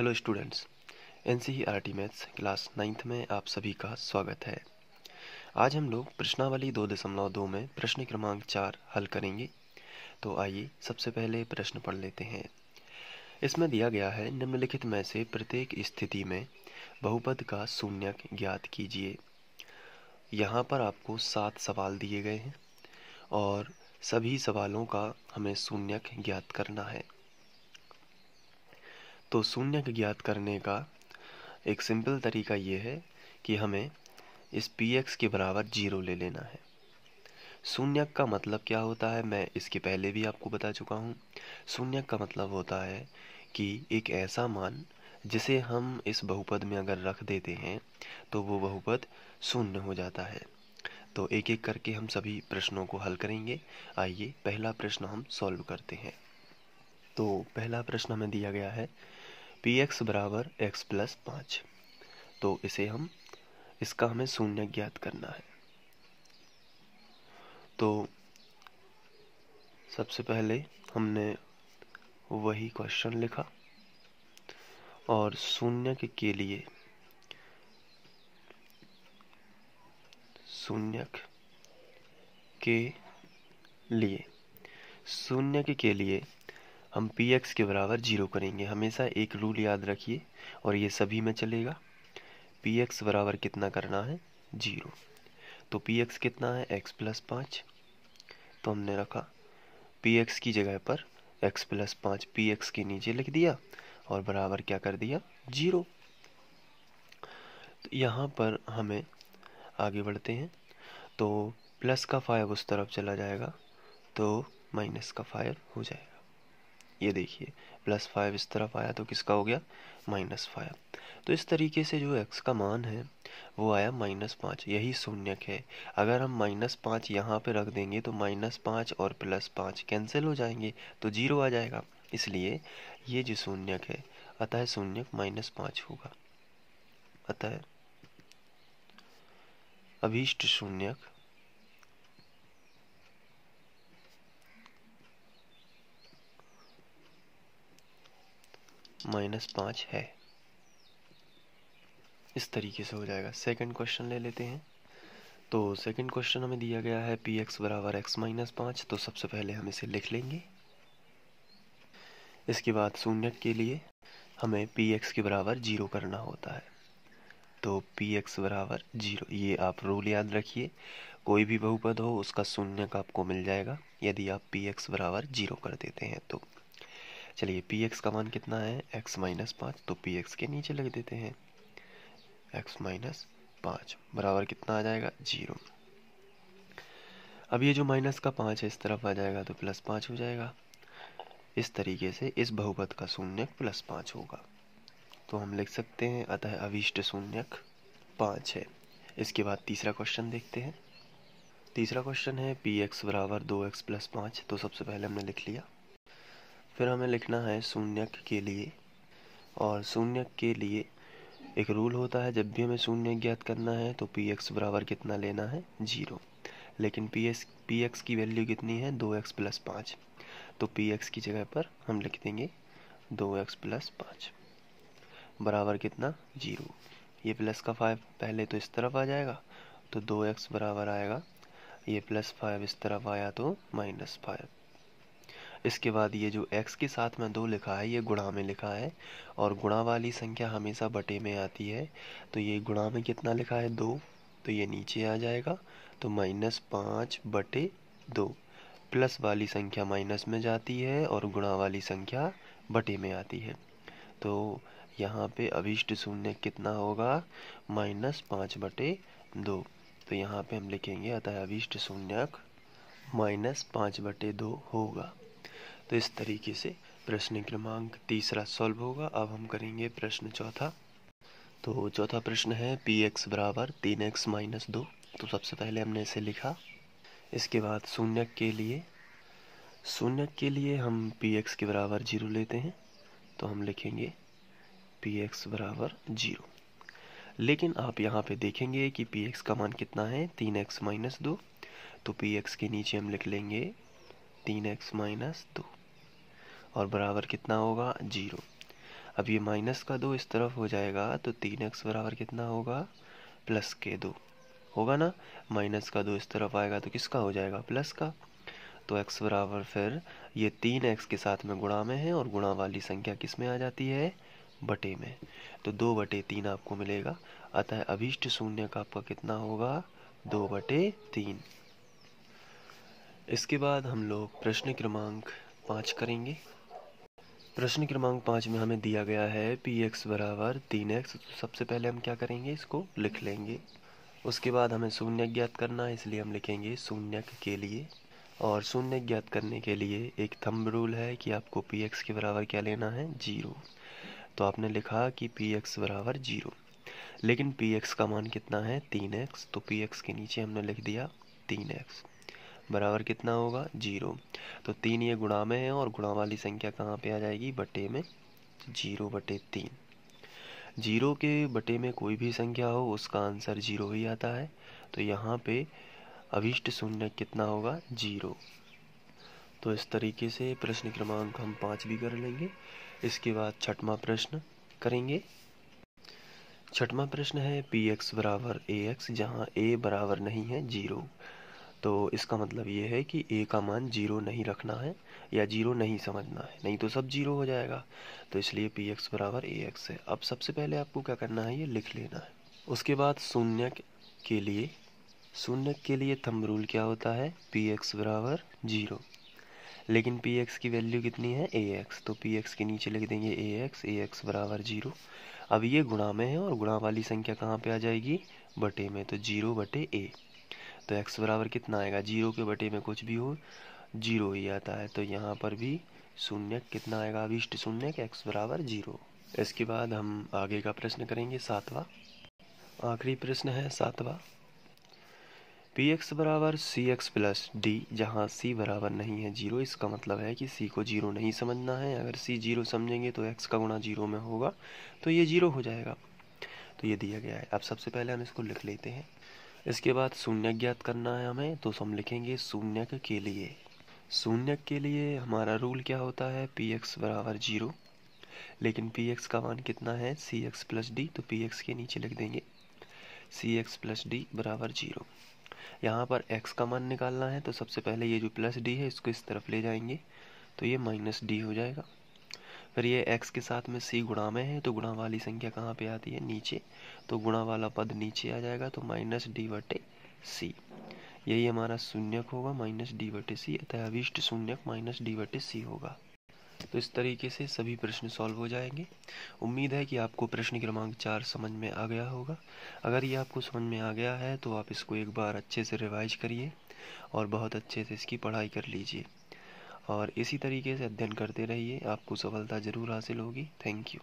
hello students N C R T maths class ninth में आप सभी का स्वागत है आज हम लोग प्रश्नावली दो दशमलव दो में प्रश्न क्रमांक चार हल करेंगे तो आइए सबसे पहले प्रश्न पढ़ लेते हैं इसमें दिया गया है निम्नलिखित में से प्रत्येक स्थिति में बहुपद का शून्यक ज्ञात कीजिए यहाँ पर आपको सात सवाल दिए गए हैं और सभी सवालों का हमें शून्यक ज्ञात करना है तो शून्य का ज्ञात करने का एक सिंपल तरीका ये है कि हमें इस पी एक्स के बराबर जीरो ले लेना है शून्य का मतलब क्या होता है मैं इसके पहले भी आपको बता चुका हूँ शून्य का मतलब होता है कि एक ऐसा मान जिसे हम इस बहुपद में अगर रख देते हैं तो वो बहुपद शून्य हो जाता है तो एक एक करके हम सभी प्रश्नों को हल करेंगे आइए पहला प्रश्न हम सॉल्व करते हैं तो पहला प्रश्न हमें दिया गया है पी एक्स बराबर एक्स प्लस पाँच तो इसे हम इसका हमें शून्य ज्ञात करना है तो सबसे पहले हमने वही क्वेश्चन लिखा और शून्य के, के लिए शून्य के लिए शून्य के, के लिए हम पी एक्स के बराबर जीरो करेंगे हमेशा एक रूल याद रखिए और ये सभी में चलेगा पी एक्स बराबर कितना करना है जीरो तो पी एक्स कितना है एक्स प्लस पाँच तो हमने रखा पी एक्स की जगह पर एक्स प्लस पाँच पी एक्स के नीचे लिख दिया और बराबर क्या कर दिया जीरो तो यहाँ पर हमें आगे बढ़ते हैं तो प्लस का फाइव उस तरफ चला जाएगा तो माइनस का फाइव हो जाएगा ये देखिए प्लस फाइव इस तरफ आया तो किसका हो गया माइनस फाइव तो इस तरीके से जो एक्स का मान है वो आया माइनस पाँच यही शून्यक है अगर हम माइनस पाँच यहाँ पर रख देंगे तो माइनस पाँच और प्लस पाँच कैंसिल हो जाएंगे तो जीरो आ जाएगा इसलिए ये जो शून्यक है अतः शून्यक माइनस पाँच होगा अतः अभीष्ट शून्यक माइनस पाँच है इस तरीके से हो जाएगा सेकंड क्वेश्चन ले लेते हैं तो सेकंड क्वेश्चन हमें दिया गया है पी एक्स बराबर एक्स माइनस पाँच तो सबसे पहले हम इसे लिख लेंगे इसके बाद शून्य के लिए हमें पी एक्स के बराबर जीरो करना होता है तो पी एक्स बराबर जीरो ये आप रूल याद रखिए कोई भी बहुपद हो उसका शून्य का आपको मिल जाएगा यदि आप पी एक्स बराबर जीरो कर देते हैं तो चलिए पी एक्स का मान कितना है एक्स माइनस पाँच तो पी एक्स के नीचे लग देते हैं एक्स माइनस पाँच बराबर कितना आ जाएगा जीरो अब ये जो माइनस का पाँच है इस तरफ आ जाएगा तो प्लस पाँच हो जाएगा इस तरीके से इस बहुपद का शून्य प्लस पाँच होगा तो हम लिख सकते हैं अतः अविष्ट शून्य पाँच है इसके बाद तीसरा क्वेश्चन देखते हैं तीसरा क्वेश्चन है पी एक्स बराबर दो एक्स प्लस पाँच तो सबसे पहले हमने लिख लिया फिर हमें लिखना है शून्यक के लिए और शून्यक के लिए एक रूल होता है जब भी हमें शून्य ज्ञात करना है तो पी एक्स बराबर कितना लेना है जीरो लेकिन पी एस पी एक्स की वैल्यू कितनी है दो एक्स प्लस पाँच तो पी एक्स की जगह पर हम लिख देंगे दो एक्स प्लस पाँच बराबर कितना जीरो ये प्लस का फाइव पहले तो इस तरफ आ जाएगा तो दो एक्स बराबर आएगा ये प्लस फाइव इस तरफ आया तो माइनस फाइव इसके बाद ये जो x के साथ में दो लिखा है ये गुणा में लिखा है और गुणा वाली संख्या हमेशा बटे में आती है तो ये गुणा में कितना लिखा है दो तो ये नीचे आ जाएगा तो माइनस पाँच बटे दो प्लस वाली संख्या माइनस में जाती है और गुणा वाली संख्या बटे में आती है तो यहाँ पे अभिष्ट शून्य कितना होगा माइनस पाँच बटे दो तो यहाँ पे हम लिखेंगे अतः अभिष्ट शून्य माइनस पाँच बटे दो होगा तो इस तरीके से प्रश्न क्रमांक तीसरा सॉल्व होगा अब हम करेंगे प्रश्न चौथा तो चौथा प्रश्न है पी एक्स बराबर तीन एक्स माइनस दो तो सबसे पहले हमने इसे लिखा इसके बाद शून्य के लिए शून्य के लिए हम पी एक्स के बराबर जीरो लेते हैं तो हम लिखेंगे पी एक्स बराबर जीरो लेकिन आप यहाँ पे देखेंगे कि पी एक्स का मान कितना है तीन एक्स माइनस दो तो पी एक्स के नीचे हम लिख लेंगे तीन एक्स माइनस दो और बराबर कितना होगा जीरो अब ये माइनस का दो इस तरफ हो जाएगा तो तीन एक्स बराबर कितना होगा प्लस के दो होगा ना माइनस का दो इस तरफ आएगा तो किसका हो जाएगा प्लस का तो एक्स बराबर फिर ये तीन एक्स के साथ में गुणा में है और गुणा वाली संख्या किस में आ जाती है बटे में तो दो बटे तीन आपको मिलेगा अतः अभीष्ट शून्य का आपका कितना होगा दो बटे तीन इसके बाद हम लोग प्रश्न क्रमांक पाँच करेंगे प्रश्न क्रमांक पाँच में हमें दिया गया है पी एक्स बराबर तीन एक्स तो सबसे पहले हम क्या करेंगे इसको लिख लेंगे उसके बाद हमें शून्य ज्ञात करना है इसलिए हम लिखेंगे शून्य के लिए और शून्य ज्ञात करने के लिए एक थंब रूल है कि आपको पी एक्स के बराबर क्या लेना है जीरो तो आपने लिखा कि पी एक्स बराबर जीरो लेकिन पी एक्स का मान कितना है तीन एक्स तो पी एक्स के नीचे हमने लिख दिया तीन एक्स बराबर कितना होगा जीरो तो तीन ये गुणा में है और गुणा वाली संख्या कहाँ पे आ जाएगी बटे में जीरो बटे तीन जीरो के बटे में कोई भी संख्या हो उसका आंसर जीरो ही आता है तो यहाँ पे अभीष्ट शून्य कितना होगा जीरो तो इस तरीके से प्रश्न क्रमांक हम पाँच भी कर लेंगे इसके बाद छठवा प्रश्न करेंगे छठवा प्रश्न है पी एक्स बराबर ए एक्स जहाँ ए बराबर नहीं है जीरो तो इसका मतलब ये है कि ए का मान जीरो नहीं रखना है या जीरो नहीं समझना है नहीं तो सब जीरो हो जाएगा तो इसलिए पी एक्स बराबर ए एक्स है अब सबसे पहले आपको क्या करना है ये लिख लेना है उसके बाद शून्य के लिए शून्य के लिए थंब रूल क्या होता है पी एक्स बराबर जीरो लेकिन पी एक्स की वैल्यू कितनी है ए एक्स तो पी एक्स के नीचे लिख देंगे ए एक्स ए एक्स बराबर जीरो अब ये गुणा में है और गुणा वाली संख्या कहाँ पे आ जाएगी बटे में तो जीरो बटे ए तो एक्स बराबर कितना आएगा जीरो के बटे में कुछ भी हो जीरो ही आता है तो यहाँ पर भी शून्य कितना आएगा अभिष्ट शून्य एक्स बराबर जीरो इसके बाद हम आगे का प्रश्न करेंगे सातवा आखिरी प्रश्न है सातवा पी एक्स बराबर सी एक्स प्लस डी जहाँ सी बराबर नहीं है जीरो इसका मतलब है कि सी को जीरो नहीं समझना है अगर सी जीरो समझेंगे तो एक्स का गुणा जीरो में होगा तो ये जीरो हो जाएगा तो ये दिया गया है अब सबसे पहले हम इसको लिख लेते हैं इसके बाद शून्य ज्ञात करना है हमें तो हम लिखेंगे शून्य के लिए शून्य के लिए हमारा रूल क्या होता है पी एक्स बराबर जीरो लेकिन पी एक्स का मान कितना है सी एक्स प्लस डी तो पी एक्स के नीचे लिख देंगे सी एक्स प्लस डी बराबर जीरो यहाँ पर एक्स का मान निकालना है तो सबसे पहले ये जो प्लस डी है इसको इस तरफ ले जाएंगे तो ये माइनस डी हो जाएगा फिर ये x के साथ में c गुणा में है तो गुणा वाली संख्या कहाँ पे आती है नीचे तो गुणा वाला पद नीचे आ जाएगा तो माइनस डी बटे सी यही हमारा शून्यक होगा माइनस डी बटे सी अतः अविष्ट शून्यक माइनस डी बटे सी होगा तो इस तरीके से सभी प्रश्न सॉल्व हो जाएंगे उम्मीद है कि आपको प्रश्न क्रमांक चार समझ में आ गया होगा अगर ये आपको समझ में आ गया है तो आप इसको एक बार अच्छे से रिवाइज करिए और बहुत अच्छे से इसकी पढ़ाई कर लीजिए और इसी तरीके से अध्ययन करते रहिए आपको सफलता ज़रूर हासिल होगी थैंक यू